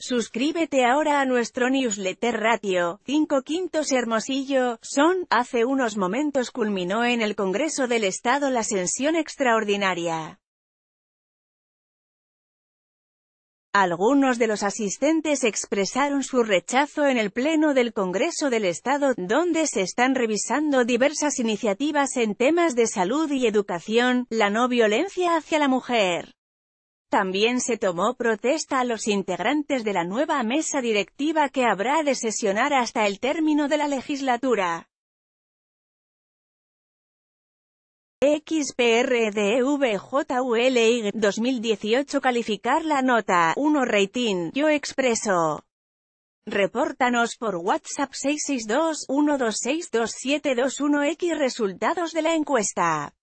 Suscríbete ahora a nuestro newsletter Ratio, 5 Quintos Hermosillo, son, hace unos momentos culminó en el Congreso del Estado la sesión extraordinaria. Algunos de los asistentes expresaron su rechazo en el Pleno del Congreso del Estado, donde se están revisando diversas iniciativas en temas de salud y educación, la no violencia hacia la mujer. También se tomó protesta a los integrantes de la nueva mesa directiva que habrá de sesionar hasta el término de la legislatura. XPRDVJULY 2018 Calificar la nota 1 Rating Yo Expreso Repórtanos por WhatsApp 662-1262721X Resultados de la encuesta